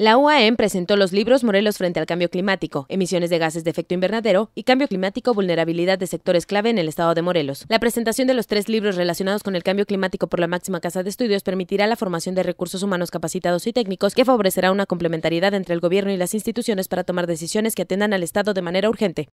La UAM presentó los libros Morelos frente al cambio climático, emisiones de gases de efecto invernadero y cambio climático, vulnerabilidad de sectores clave en el estado de Morelos. La presentación de los tres libros relacionados con el cambio climático por la máxima casa de estudios permitirá la formación de recursos humanos capacitados y técnicos que favorecerá una complementariedad entre el gobierno y las instituciones para tomar decisiones que atendan al estado de manera urgente.